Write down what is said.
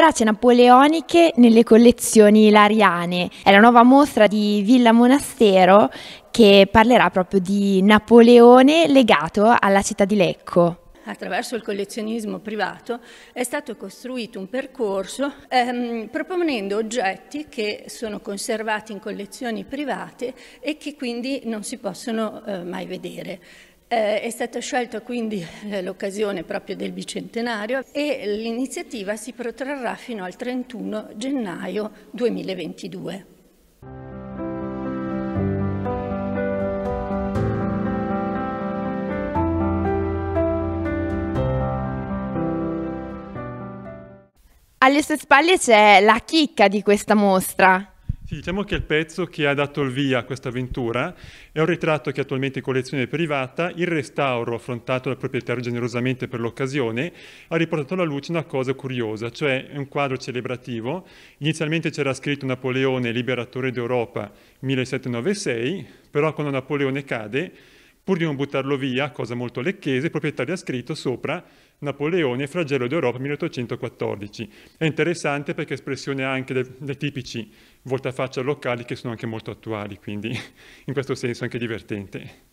Tracce napoleoniche nelle collezioni lariane. È la nuova mostra di Villa Monastero che parlerà proprio di Napoleone legato alla città di Lecco attraverso il collezionismo privato, è stato costruito un percorso ehm, proponendo oggetti che sono conservati in collezioni private e che quindi non si possono eh, mai vedere. Eh, è stata scelta quindi eh, l'occasione proprio del bicentenario e l'iniziativa si protrarrà fino al 31 gennaio 2022. Alle sue spalle c'è la chicca di questa mostra, sì, diciamo che il pezzo che ha dato il via a questa avventura è un ritratto che è attualmente in collezione privata, il restauro affrontato dal proprietario generosamente per l'occasione ha riportato alla luce una cosa curiosa, cioè un quadro celebrativo, inizialmente c'era scritto Napoleone liberatore d'Europa 1796, però quando Napoleone cade Pur di non buttarlo via, cosa molto lecchese, il proprietario ha scritto sopra Napoleone, flagello d'Europa 1814. È interessante perché è espressione anche dei, dei tipici voltafaccia locali che sono anche molto attuali, quindi in questo senso anche divertente.